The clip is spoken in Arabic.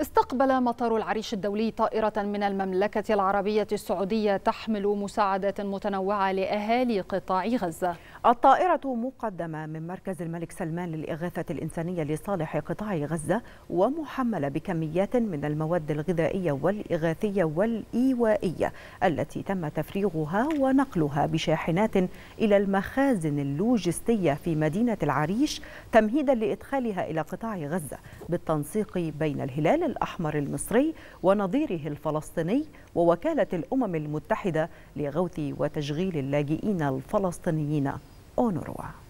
استقبل مطار العريش الدولي طائرة من المملكة العربية السعودية تحمل مساعدات متنوعة لأهالي قطاع غزة الطائرة مقدمة من مركز الملك سلمان للإغاثة الإنسانية لصالح قطاع غزة ومحملة بكميات من المواد الغذائية والإغاثية والإيوائية التي تم تفريغها ونقلها بشاحنات إلى المخازن اللوجستية في مدينة العريش تمهيدا لإدخالها إلى قطاع غزة بالتنسيق بين الهلال الأحمر المصري ونظيره الفلسطيني ووكالة الأمم المتحدة لغوث وتشغيل اللاجئين الفلسطينيين أونروا